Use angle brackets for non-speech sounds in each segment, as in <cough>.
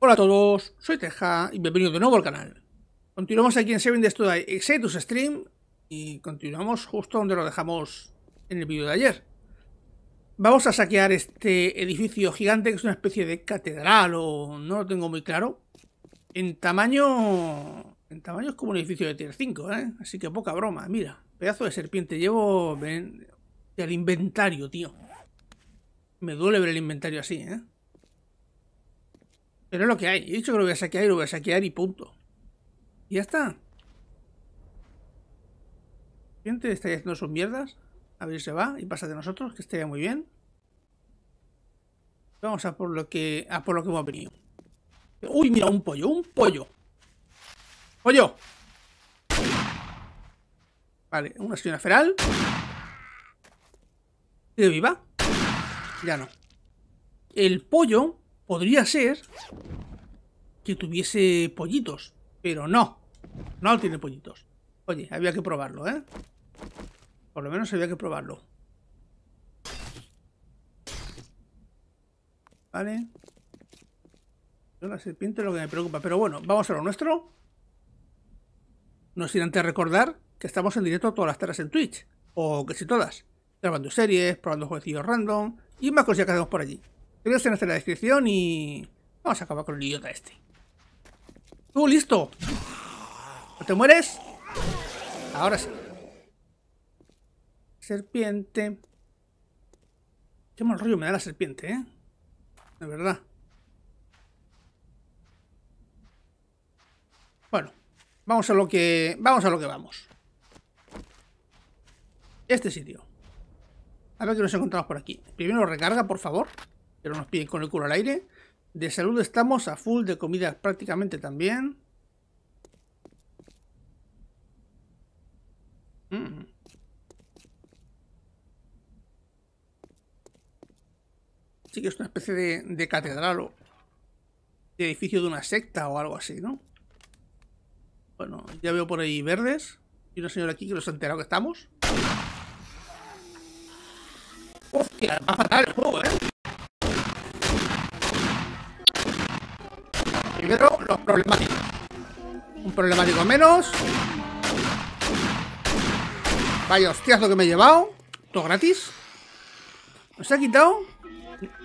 Hola a todos, soy Teja y bienvenidos de nuevo al canal. Continuamos aquí en Seven Days Today Exetus Stream y continuamos justo donde lo dejamos en el vídeo de ayer. Vamos a saquear este edificio gigante que es una especie de catedral o no lo tengo muy claro. En tamaño... En tamaño es como un edificio de tier 5, ¿eh? Así que poca broma, mira. Pedazo de serpiente, llevo... Ven, el inventario, tío. Me duele ver el inventario así, ¿eh? Pero es lo que hay. He dicho que lo voy a saquear y lo voy a saquear y punto. Y ya está. Gente, está haciendo sus mierdas. A ver si se va y pasa de nosotros, que estaría muy bien. Vamos a por lo que a por lo que hemos venido. Uy, mira, un pollo, un pollo. ¡Pollo! Vale, una señora feral. de viva? ya no. El pollo podría ser que tuviese pollitos, pero no. No tiene pollitos. Oye, había que probarlo, ¿eh? Por lo menos había que probarlo. Vale. Yo la serpiente es lo que me preocupa. Pero bueno, vamos a lo nuestro. No sin antes recordar que estamos en directo todas las tardes en Twitch. O casi todas. Grabando series, probando jueguecillos random, y más cosillas que hacemos por allí. En en la descripción y... Vamos a acabar con el idiota este. ¡Tú, listo! ¿No te mueres? Ahora sí. Serpiente. Qué mal rollo me da la serpiente, ¿eh? De verdad. Bueno, vamos a lo que... Vamos a lo que vamos. Este sitio. A ver nos encontramos por aquí. Primero recarga, por favor. Pero nos piden con el culo al aire. De salud estamos a full, de comidas prácticamente también. Mm. Sí que es una especie de, de catedral o de edificio de una secta o algo así, ¿no? Bueno, ya veo por ahí verdes. Y una señora aquí que nos ha enterado que estamos. va a matar el juego, ¿eh? Primero, los problemáticos. Un problemático menos. Vaya hostias lo que me he llevado. Todo gratis. Nos ha quitado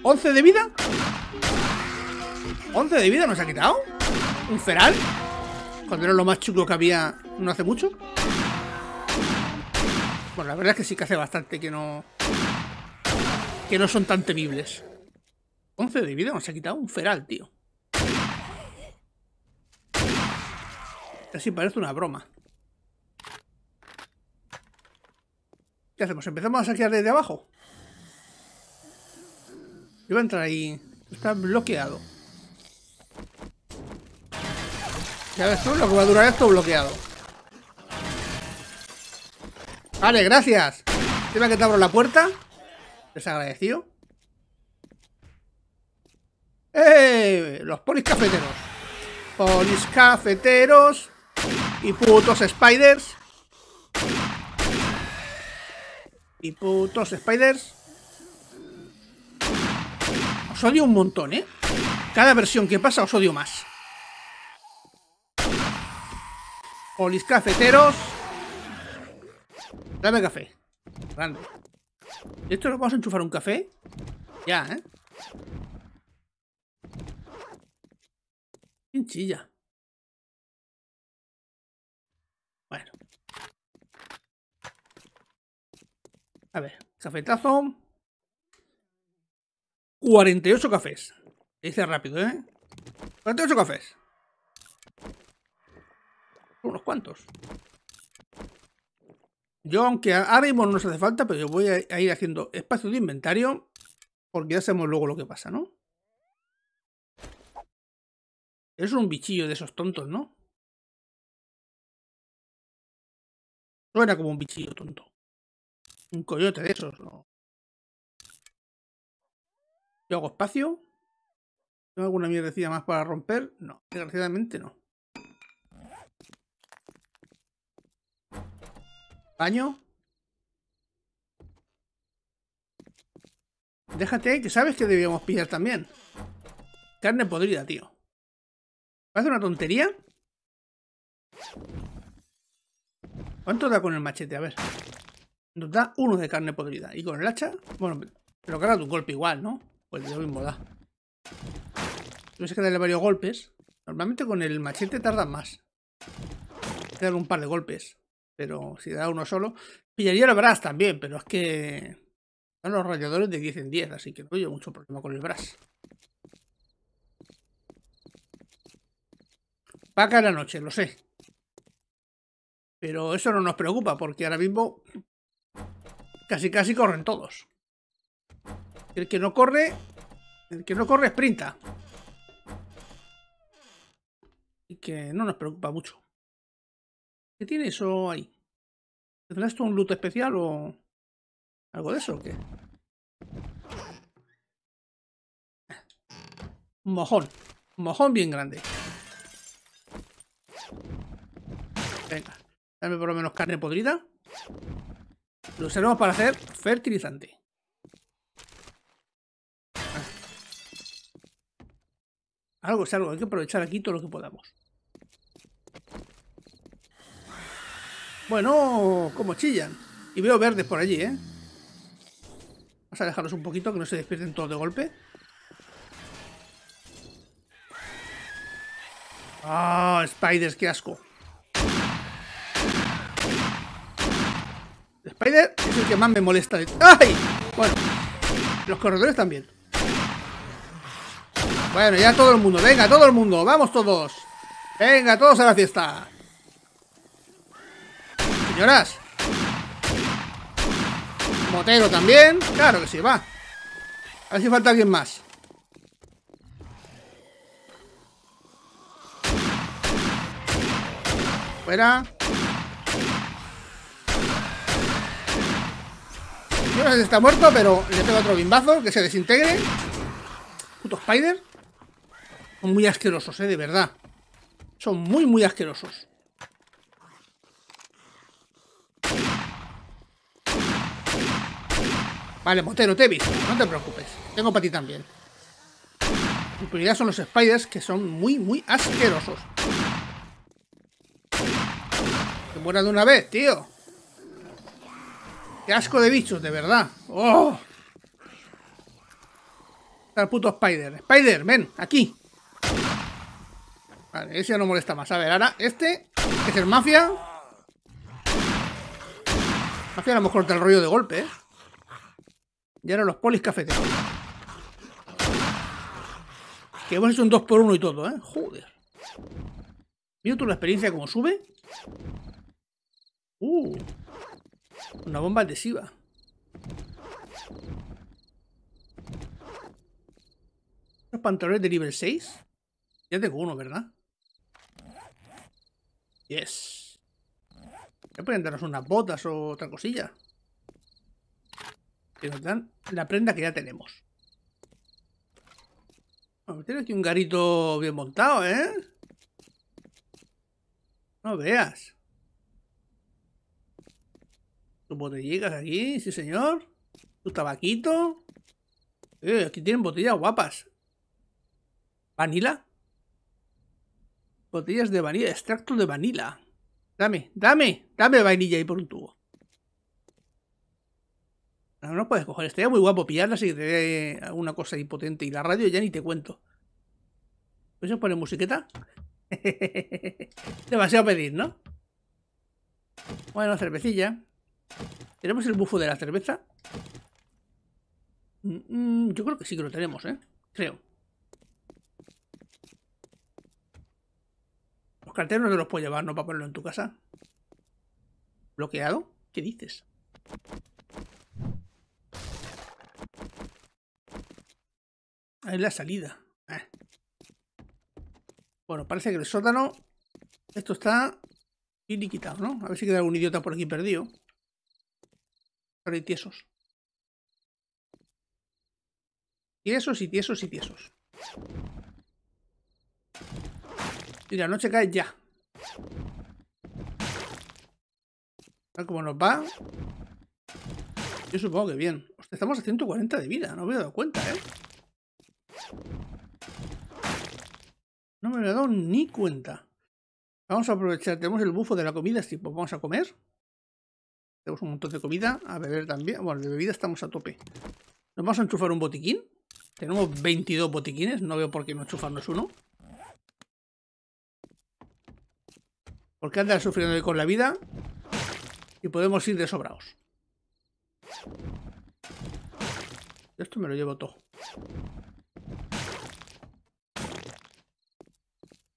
11 de vida. 11 de vida nos ha quitado. Un feral. Cuando era lo más chulo que había no hace mucho. Bueno, la verdad es que sí que hace bastante que no que no son tan temibles. 11 de vida, nos ha quitado un feral, tío. Así parece una broma. ¿Qué hacemos? ¿Empezamos a saquear desde abajo? Yo voy a entrar ahí. Está bloqueado. Ya ves tú lo que va a durar esto bloqueado. Vale, gracias. Tienes que te abro la puerta agradecido ¡Eh! Los polis cafeteros. Polis cafeteros. Y putos spiders. Y putos spiders. Os odio un montón, ¿eh? Cada versión que pasa os odio más. Polis cafeteros. Dame café. Grande. Esto lo vamos a enchufar un café. Ya, ¿eh? ¿Quién Bueno. A ver, cafetazo. 48 cafés. Dice rápido, ¿eh? 48 cafés. Unos cuantos. Yo, aunque ahora mismo no se hace falta, pero yo voy a ir haciendo espacio de inventario porque ya sabemos luego lo que pasa, ¿no? Es un bichillo de esos tontos, ¿no? Suena como un bichillo tonto. Un coyote de esos, ¿no? Yo hago espacio. ¿Tengo alguna mierdecilla más para romper? No, desgraciadamente no. ¿Baño? Déjate, que sabes que debíamos pillar también. Carne podrida, tío. hacer una tontería? ¿Cuánto da con el machete? A ver. Nos da uno de carne podrida. ¿Y con el hacha? Bueno, pero carga un golpe igual, ¿no? Pues lo mismo da. Tienes que darle varios golpes. Normalmente con el machete tarda más. te un par de golpes pero si da uno solo, pillaría el Brass también, pero es que son los rayadores de 10 en 10, así que no hay mucho problema con el Brass. Paca la noche, lo sé. Pero eso no nos preocupa, porque ahora mismo casi casi corren todos. El que no corre, el que no corre sprinta. Y que no nos preocupa mucho. ¿Qué tiene eso ahí? ¿Es esto un luto especial o algo de eso o qué? Un mojón. Un mojón bien grande. Venga. Dame por lo menos carne podrida. Lo usaremos para hacer fertilizante. Ah. Algo es algo, hay que aprovechar aquí todo lo que podamos. Bueno, como chillan. Y veo verdes por allí, ¿eh? Vamos a dejarlos un poquito, que no se despierten todos de golpe. ¡Ah, spiders, qué asco! Spider es el que más me molesta. ¡Ay! Bueno, los corredores también. Bueno, ya todo el mundo. Venga, todo el mundo. Vamos todos. Venga, todos a la fiesta. Señoras. Motero también. Claro que sí, va. A ver si falta alguien más. Fuera. Señoras está muerto, pero le pego otro bimbazo que se desintegre. Puto Spider. Son muy asquerosos, eh, de verdad. Son muy, muy asquerosos. Vale, Montero, te he visto, no te preocupes. Tengo para ti también. Mi prioridad son los spiders, que son muy, muy asquerosos. Que muera de una vez, tío. Qué asco de bichos, de verdad. ¡Oh! Está el puto spider. Spider, ven, aquí. Vale, ese ya no molesta más. A ver, ahora este, es el mafia. Mafia a lo mejor te el rollo de golpe, ¿eh? Y ahora los polis cafeteros. Que hemos hecho un 2x1 y todo, ¿eh? Joder. ¿Viste tú la experiencia como sube? Uh. Una bomba adhesiva. Los pantalones de nivel 6. Ya tengo uno, ¿verdad? Yes. Ya pueden darnos unas botas o otra cosilla que nos dan la prenda que ya tenemos. tiene aquí un garito bien montado, ¿eh? No veas. Tus botellitas aquí, sí señor. Tu tabaquito. Eh, aquí tienen botellas guapas. ¿Vanila? Botellas de vanilla, extracto de vanilla. Dame, dame, dame vainilla ahí por un tubo. No nos puedes coger. Estaría muy guapo pillarla Si te alguna cosa impotente. Y la radio ya ni te cuento. ¿Pues pone musiqueta? <laughs> Demasiado pedir, ¿no? Bueno, cervecilla. ¿Tenemos el bufo de la cerveza? Mm, mm, yo creo que sí que lo tenemos, ¿eh? Creo. Los carteros no te los puedo llevar, ¿no? Para ponerlo en tu casa. ¿Bloqueado? ¿Qué dices? Ahí es la salida. Ah. Bueno, parece que el sótano... Esto está... Iniquitado, ¿no? A ver si queda algún idiota por aquí perdido. Pero hay tiesos. Tiesos y tiesos y tiesos. Y la noche cae ya. ver cómo nos va. Yo supongo que bien. estamos a 140 de vida, no me he dado cuenta, ¿eh? No me lo he dado ni cuenta. Vamos a aprovechar, tenemos el bufo de la comida, tipo, pues vamos a comer. Tenemos un montón de comida, a beber también. Bueno, de bebida estamos a tope. Nos vamos a enchufar un botiquín. Tenemos 22 botiquines, no veo por qué no enchufarnos uno. Porque anda sufriendo con la vida y podemos ir de sobrados. Esto me lo llevo todo.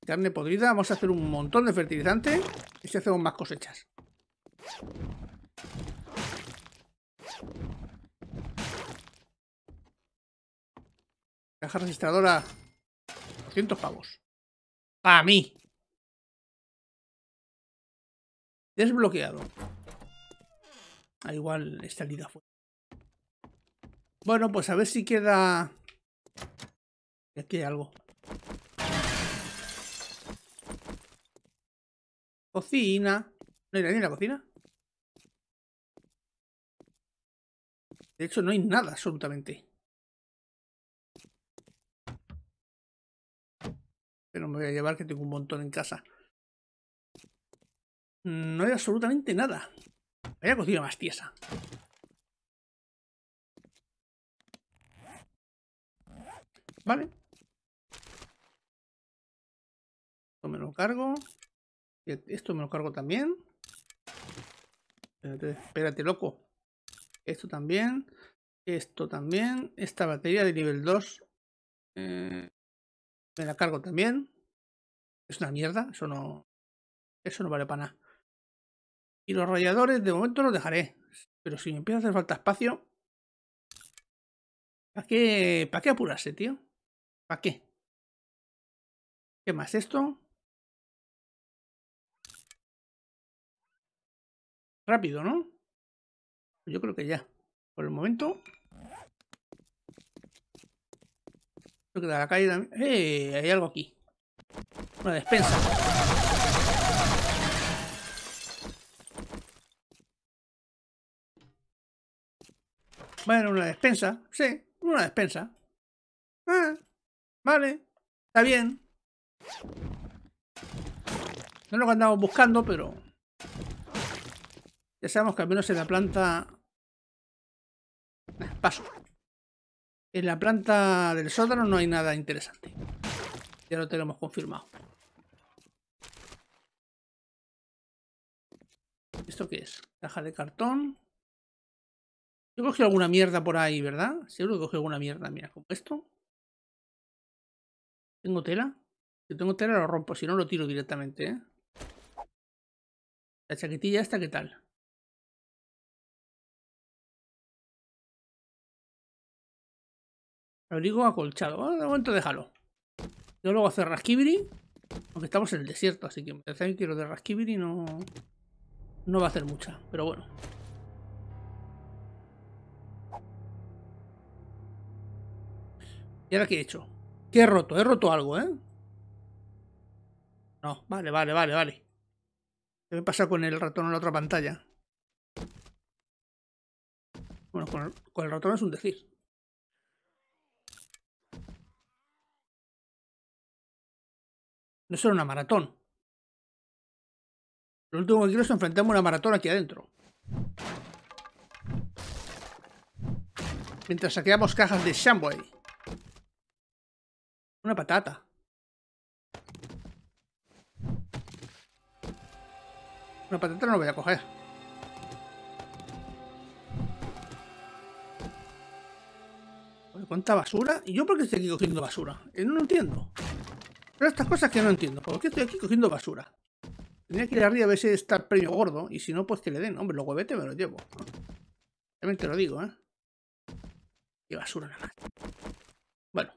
Carne podrida. Vamos a hacer un montón de fertilizante. Y si hacemos más cosechas. Caja registradora. 200 pavos. A mí! Desbloqueado. A ah, igual esta vida fuera. Bueno, pues a ver si queda... Aquí hay algo. Cocina. ¿No hay nadie en la cocina? De hecho, no hay nada absolutamente. Pero me voy a llevar que tengo un montón en casa. No hay absolutamente nada. Vaya cocina más tiesa. Vale. Tome me lo cargo. Esto me lo cargo también. Espérate, loco. Esto también. Esto también. Esta batería de nivel 2. Eh, me la cargo también. Es una mierda. Eso no. Eso no vale para nada. Y los rayadores de momento los dejaré. Pero si me empieza a hacer falta espacio. ¿Para qué, ¿Para qué apurarse, tío? ¿Para qué? ¿Qué más esto? Rápido, ¿no? Yo creo que ya. Por el momento. Creo que la calle también. ¡Eh! Hay algo aquí. Una despensa. Bueno, una despensa. Sí, una despensa. Ah, vale. Está bien. No lo que andamos buscando, pero... Ya sabemos que al menos en la planta... Paso. En la planta del sótano no hay nada interesante. Ya lo tenemos confirmado. ¿Esto qué es? Caja de cartón. Yo cogí alguna mierda por ahí, ¿verdad? Seguro que cogí alguna mierda. Mira, como esto. ¿Tengo tela? Si tengo tela lo rompo, si no lo tiro directamente, ¿eh? La chaquetilla esta, ¿qué tal? digo acolchado. de momento déjalo. Yo luego hacer Raskibiri. Aunque estamos en el desierto, así que me que lo de Raskibiri no, no va a hacer mucha. Pero bueno. ¿Y ahora qué he hecho? ¿Qué he roto? He roto algo, ¿eh? No, vale, vale, vale, vale. ¿Qué me pasa con el ratón en la otra pantalla? Bueno, con el ratón es un decir. No es solo una maratón. Lo último que quiero es enfrentarme a una maratón aquí adentro. Mientras saqueamos cajas de shamboy. Una patata. Una patata no la voy a coger. ¿Cuánta basura? ¿Y yo por qué estoy aquí cogiendo basura? Eh, no lo entiendo. Pero estas cosas que no entiendo. ¿Por qué estoy aquí cogiendo basura? Tenía que ir arriba a ver si está premio gordo. Y si no, pues que le den. Hombre, los huevete me los llevo. Realmente lo digo, ¿eh? Qué basura nada Bueno.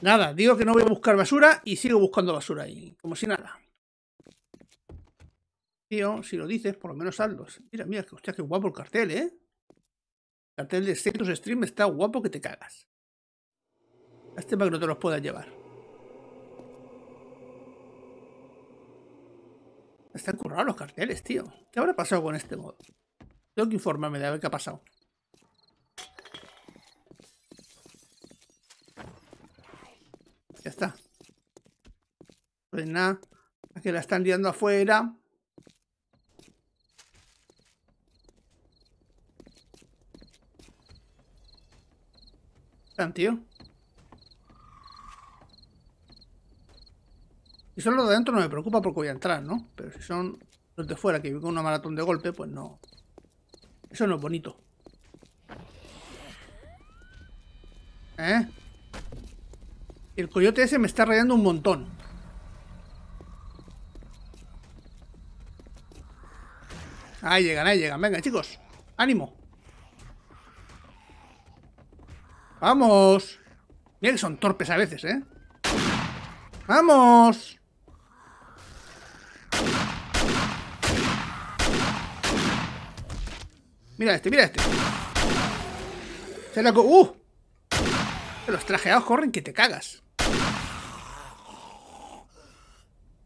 Nada, digo que no voy a buscar basura y sigo buscando basura ahí. Como si nada. Tío, si lo dices, por lo menos saldos. Mira, mira, que hostia, qué guapo el cartel, ¿eh? El cartel de Sectus Stream está guapo que te cagas este que no te los puedas llevar. Están currados los carteles, tío. ¿Qué habrá pasado con este modo? Tengo que informarme de a ver qué ha pasado. Ya está. Pues nada, que la están liando afuera. Están, tío. Y solo los de adentro no me preocupa porque voy a entrar, ¿no? Pero si son los de fuera que viven con una maratón de golpe, pues no. Eso no es bonito. ¿Eh? El coyote ese me está rayando un montón. Ahí llegan, ahí llegan. Venga, chicos. ¡Ánimo! ¡Vamos! Mira que son torpes a veces, ¿eh? ¡Vamos! Mira este, mira este. Se la ¡Uh! Los trajeados corren que te cagas.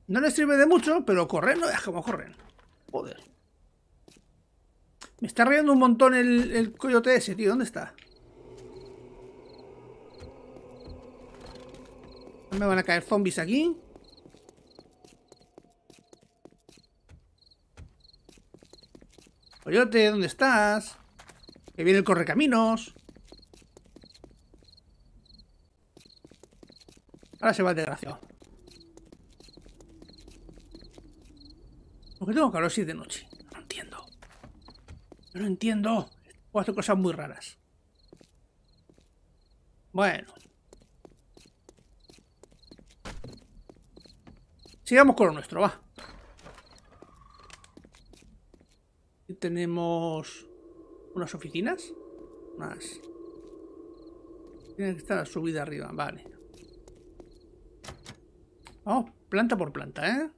No les sirve de mucho, pero correr no es como corren. Joder. Me está riendo un montón el, el coyote ese, tío. ¿Dónde está? Me van a caer zombies aquí. Coyote, ¿dónde estás? Que viene el correcaminos. Ahora se va el desgraciado. Porque tengo calor si de noche. No entiendo. No entiendo. Puedo hacer cosas muy raras. Bueno. Sigamos con lo nuestro, va. tenemos unas oficinas. más. Tiene que estar subida arriba, vale. Vamos, planta por planta, ¿eh?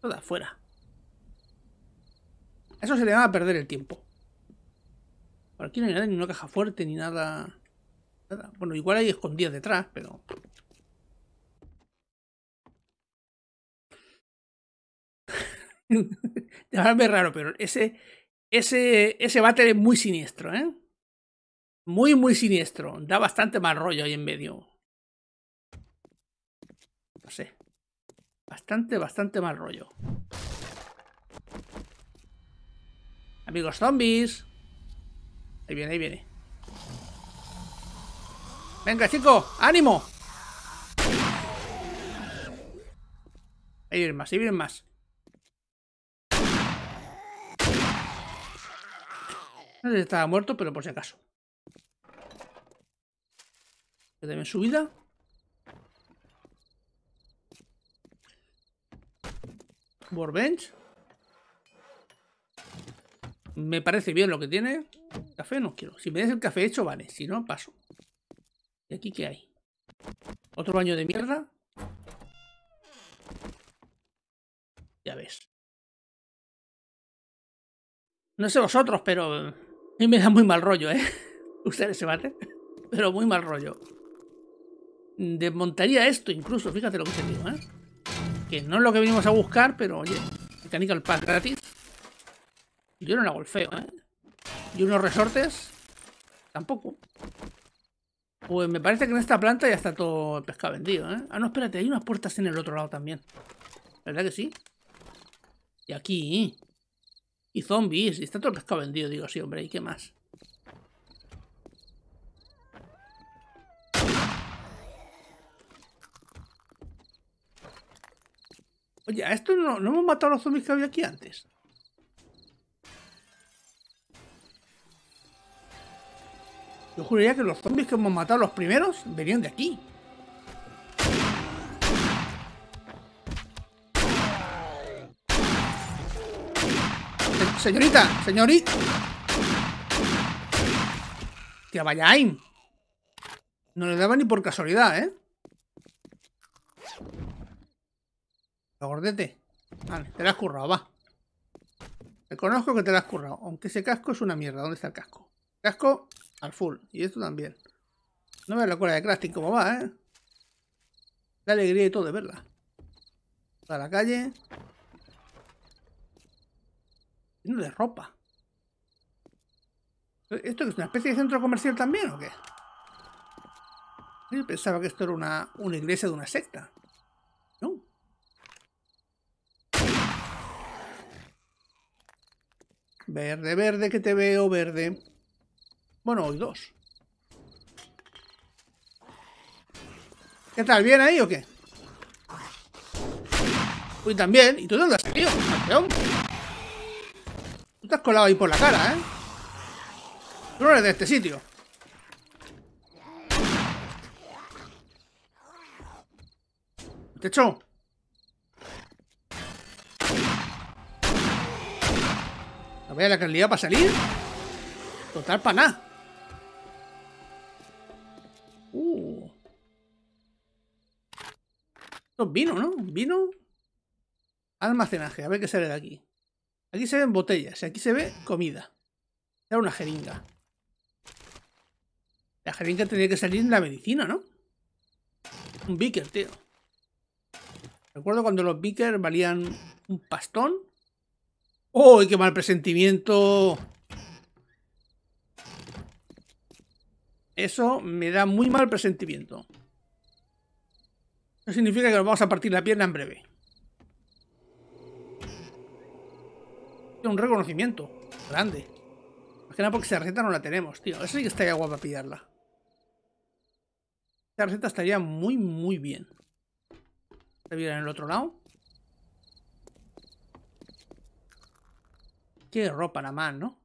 Toda afuera. Eso se le va a perder el tiempo. Por aquí no hay nada, ni una caja fuerte, ni nada. nada. Bueno, igual hay escondidas detrás, pero... <laughs> Te verdad raro, pero ese, ese, ese váter es muy siniestro, ¿eh? Muy, muy siniestro. Da bastante mal rollo ahí en medio. No sé. Bastante, bastante mal rollo. Amigos zombies. Ahí viene, ahí viene. Venga, chico, ánimo. Ahí vienen más, ahí vienen más. estaba muerto, pero por si acaso. su vida Warbench. Me parece bien lo que tiene. Café no quiero. Si me des el café hecho, vale. Si no, paso. ¿Y aquí qué hay? ¿Otro baño de mierda? Ya ves. No sé vosotros, pero eh, a mí me da muy mal rollo, ¿eh? <laughs> Ustedes ese bate pero muy mal rollo. Desmontaría esto incluso, fíjate lo que he digo, ¿eh? Que no es lo que venimos a buscar, pero oye, Mechanical Pack gratis. Yo no la golfeo, ¿eh? Y unos resortes, tampoco. Pues me parece que en esta planta ya está todo el pescado vendido, ¿eh? Ah, no, espérate, hay unas puertas en el otro lado también. ¿Verdad que sí? Y aquí... Y zombies, y está todo el pescado vendido, digo, sí, hombre, ¿y qué más? Oye, ¿a esto no, no hemos matado a los zombies que había aquí antes? Yo juraría que los zombies que hemos matado los primeros venían de aquí. señorita, señorita. te vaya No le daba ni por casualidad, ¿eh? La gordete. Vale, te la has currado, va. Reconozco que te la has currado. Aunque ese casco es una mierda. ¿Dónde está el casco? casco al full. Y esto también. No me la cola de crafting como va, ¿eh? La alegría y todo de verla. A la calle de ropa. ¿Esto es una especie de centro comercial también o qué? Yo pensaba que esto era una, iglesia de una secta. No. Verde, verde, que te veo, verde. Bueno, hoy dos. ¿Qué tal? ¿Bien ahí o qué? Uy, también. ¿Y tú dónde has salido, Tú te has colado ahí por la cara, ¿eh? Tú no eres de este sitio. Techo. hecho La voy la calidad para salir. Total para nada. Uh. Esto es vino, ¿no? Vino. Almacenaje, a ver qué sale de aquí. Aquí se ven botellas y aquí se ve comida. Era una jeringa. La jeringa tenía que salir en la medicina, ¿no? Un beaker, tío. Recuerdo cuando los beakers valían un pastón. ¡Oh, qué mal presentimiento! Eso me da muy mal presentimiento. Eso significa que nos vamos a partir la pierna en breve. un reconocimiento grande. Más que nada porque esa receta no la tenemos, tío. Eso sí que estaría guapa pillarla. Esta receta estaría muy, muy bien. bien en el otro lado. Qué ropa nada más, ¿no?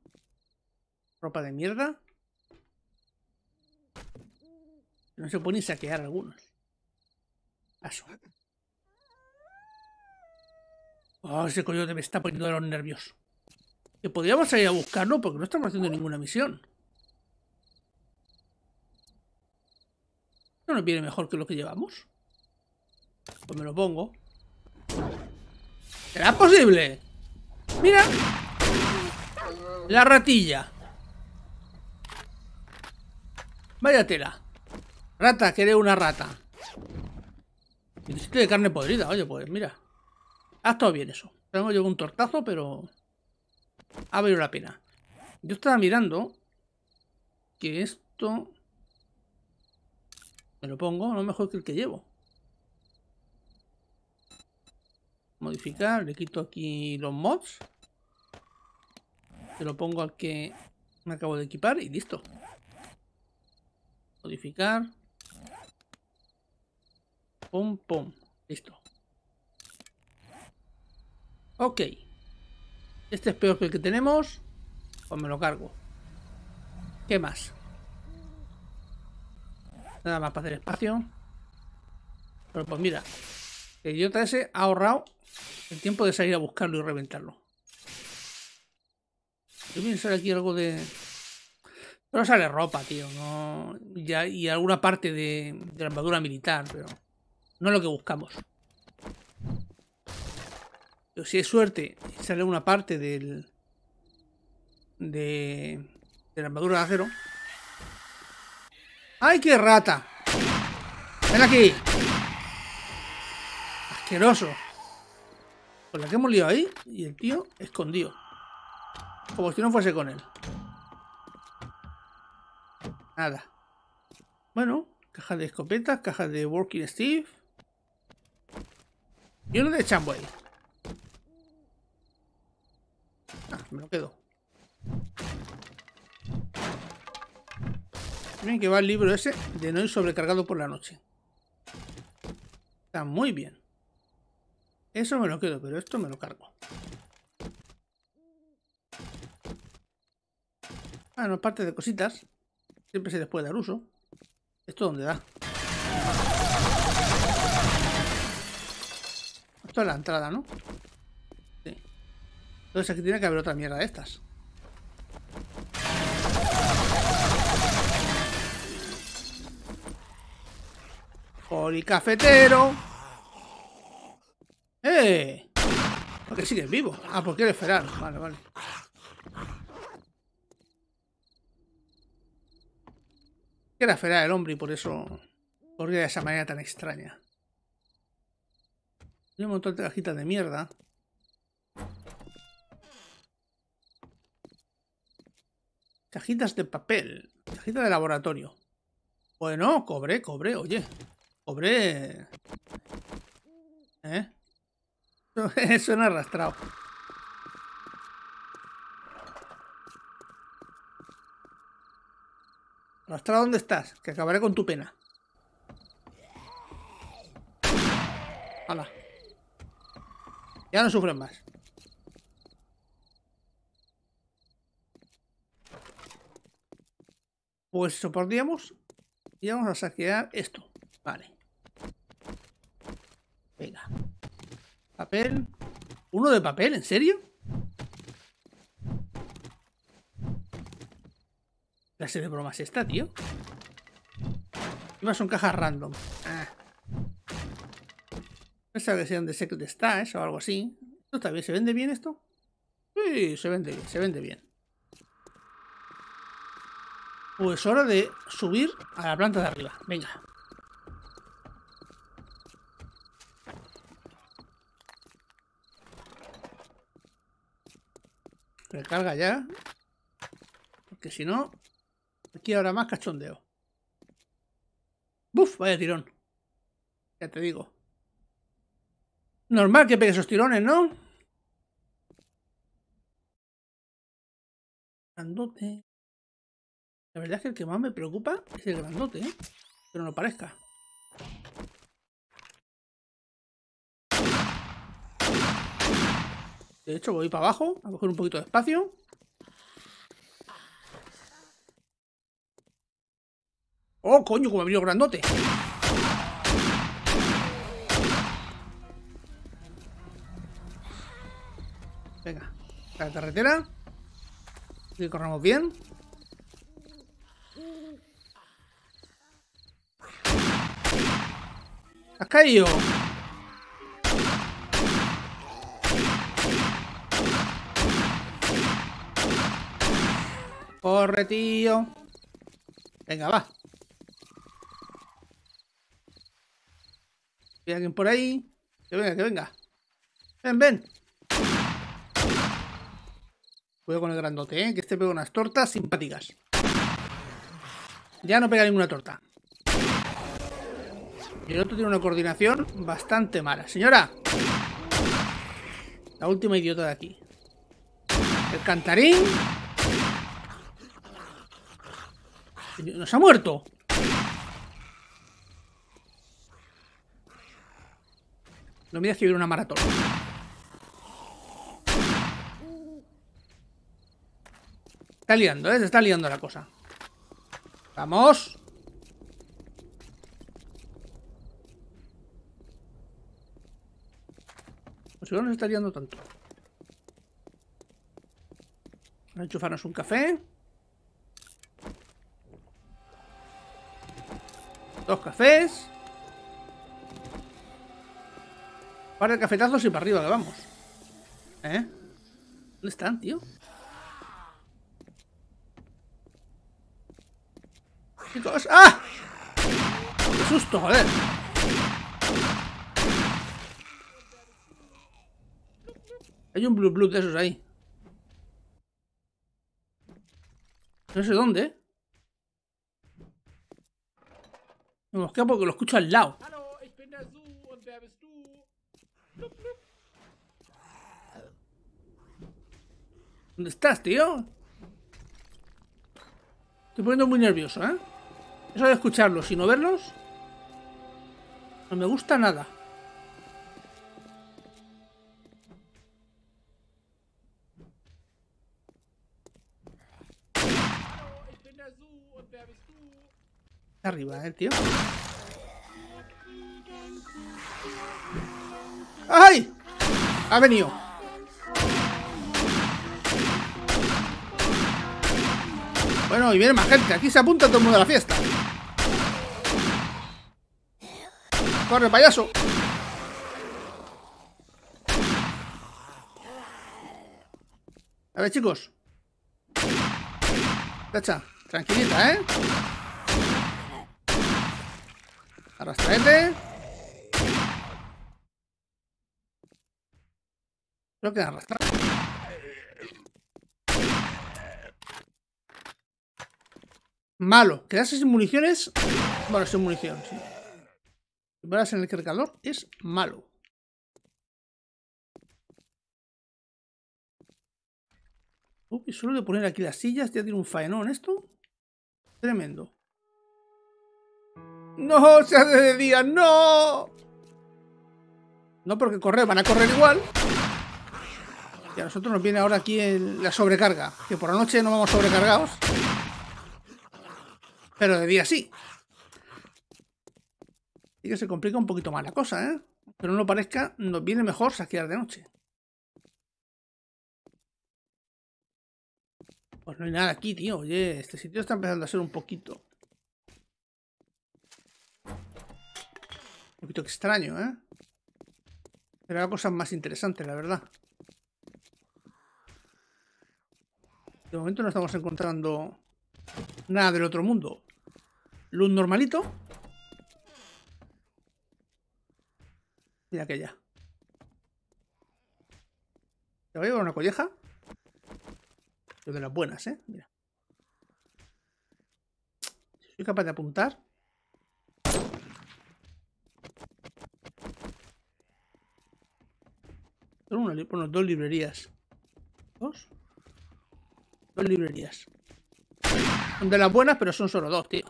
Ropa de mierda. No se pueden saquear algunos. Paso. Oh, ese coño me está poniendo de los nerviosos que podríamos ir a buscarlo porque no estamos haciendo ninguna misión. ¿No nos viene mejor que lo que llevamos? Pues me lo pongo. ¿Será posible? ¡Mira! La ratilla. Vaya tela. Rata, que una rata. Necesito de carne podrida, oye, pues mira. ¡Ha estado bien eso. Tengo yo un tortazo, pero ha valido la pena. Yo estaba mirando que esto me lo pongo, lo mejor que el que llevo. Modificar, le quito aquí los mods. Se lo pongo al que me acabo de equipar y listo. Modificar. Pum, pum. Listo. Ok. Este es peor que el que tenemos. O me lo cargo. ¿Qué más? Nada más para hacer espacio. Pero pues mira. El idiota ese ha ahorrado el tiempo de salir a buscarlo y reventarlo. Yo sale aquí algo de... Pero sale ropa, tío. Ya, y alguna parte de, la armadura militar, pero no es lo que buscamos si hay suerte, sale una parte del. de. de la armadura de acero. ¡Ay, qué rata! ¡Ven aquí! ¡Asqueroso! Con la que hemos liado ahí y el tío escondido. Como si no fuese con él. Nada. Bueno, caja de escopetas, caja de Working Steve. Y uno de Chamboy. me lo quedo. Miren que va el libro ese de no ir sobrecargado por la noche. Está muy bien. Eso me lo quedo, pero esto me lo cargo. Bueno, parte de cositas, siempre se les puede dar uso. ¿Esto dónde da? Esto es la entrada, ¿no? Entonces aquí tiene que haber otra mierda de estas. Poli cafetero. ¡Eh! ¿Por qué sigues vivo. Ah, porque eres feral. Vale, vale. Era feral el hombre y por eso corría de esa manera tan extraña. Tiene un montón de cajitas de mierda. Cajitas de papel. Cajita de laboratorio. Bueno, cobré, cobré, oye. Cobré. ¿Eh? un <laughs> arrastrado. Arrastrado, ¿dónde estás? Que acabaré con tu pena. Hala. Ya no sufren más. Pues eso Y vamos a saquear esto. Vale. Venga. Papel. ¿Uno de papel? ¿En serio? ¿La clase de bromas esta, tío? Más son cajas random. Ah. sé que sean de Secret Stash o algo así. ¿Esto está bien? ¿Se vende bien esto? Sí, se vende bien, se vende bien. Pues hora de subir a la planta de arriba. Venga. Recarga ya. Porque si no, aquí habrá más cachondeo. ¡Buf! Vaya tirón. Ya te digo. Normal que pegues esos tirones, ¿no? Andote. La verdad es que el que más me preocupa es el grandote, ¿eh? Pero no parezca. De hecho, voy para abajo, a coger un poquito de espacio. ¡Oh, coño! Como ha venido grandote. Venga, la carretera. Que corramos bien. ¿Has caído? Corre, tío. Venga, va. Hay alguien por ahí. Que venga, que venga. Ven, ven. Cuidado con el grandote, ¿eh? que este pega unas tortas simpáticas. Ya no pega ninguna torta el otro tiene una coordinación bastante mala. Señora. La última idiota de aquí. El cantarín. Nos ha muerto. No me digas que una maratón. Está liando, ¿eh? Se está liando la cosa. Vamos. Pues si no nos está liando tanto. Vamos a enchufarnos un café. Dos cafés. Para el cafetazo y para arriba que vamos. ¿Eh? ¿Dónde están, tío? ¡Chicos! ¡Ah! ¡Qué susto, joder! Hay un blue blue de esos ahí. No sé dónde. ¿eh? Me mosquea porque lo escucho al lado. ¿Dónde estás, tío? Estoy poniendo muy nervioso, ¿eh? Eso de escucharlos y no verlos... No me gusta nada. Arriba, el ¿eh, tío. ¡Ay! Ha venido. Bueno, y viene más gente. Aquí se apunta todo el mundo a la fiesta. ¡Corre, payaso! A ver, chicos. Tacha. Tranquilita, ¿eh? Arrastraete Creo que arrastra Malo. Quedarse sin municiones. Bueno, sin munición, sí. Verás en el que el calor es malo. Uy, solo de poner aquí las sillas ya tiene un faenón esto. Tremendo. No, se hace de día, no. No porque correr, van a correr igual. Y a nosotros nos viene ahora aquí la sobrecarga. Que por la noche no vamos sobrecargados. Pero de día sí. Y que se complica un poquito más la cosa, ¿eh? Pero no parezca, nos viene mejor saquear de noche. Pues no hay nada aquí, tío. Oye, este sitio está empezando a ser un poquito... Un poquito extraño, ¿eh? Pero hay cosas más interesantes, la verdad. De momento no estamos encontrando nada del otro mundo. Luz normalito. y aquella. ¿Te voy a llevar una colleja? de las buenas, ¿eh? Mira. Soy capaz de apuntar. Son una, dos librerías. ¿Dos? Dos librerías. Son de las buenas, pero son solo dos, tío.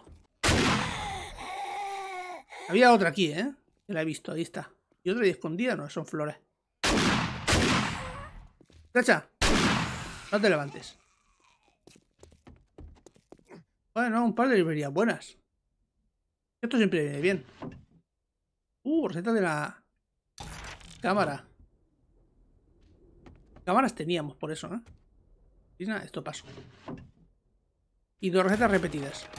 Había otra aquí, ¿eh? Que la he visto, ahí está. Y otra ahí escondida, no, son flores. ¡Cacha! no te levantes. Bueno, un par de librerías buenas. Esto siempre viene bien. Uh, receta de la cámara. Cámaras teníamos, por eso, ¿no? Y nada, esto pasó. Y dos recetas repetidas.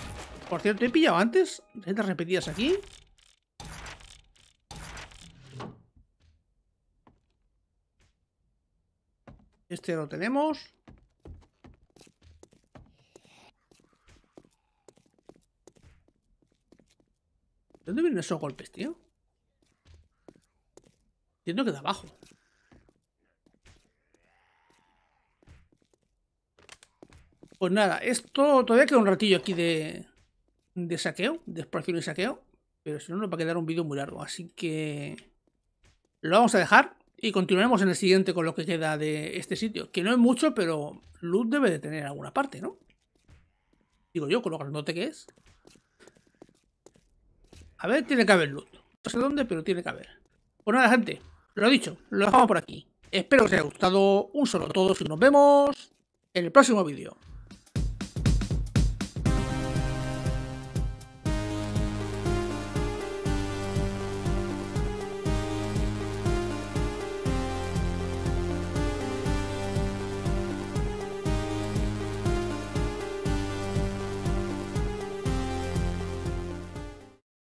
Por cierto, he pillado antes recetas repetidas aquí. Este lo tenemos. dónde vienen esos golpes, tío? Entiendo que de abajo. Pues nada, esto todavía queda un ratillo aquí de, de saqueo, de exploración y saqueo. Pero si no, nos va a quedar un vídeo muy largo. Así que lo vamos a dejar y continuaremos en el siguiente con lo que queda de este sitio. Que no es mucho, pero luz debe de tener alguna parte, ¿no? Digo yo, con lo grandote que es. A ver, tiene que haber luz. No sé dónde, pero tiene que haber. Pues nada, gente, lo dicho, lo dejamos por aquí. Espero que os haya gustado. Un solo a todos y nos vemos en el próximo vídeo.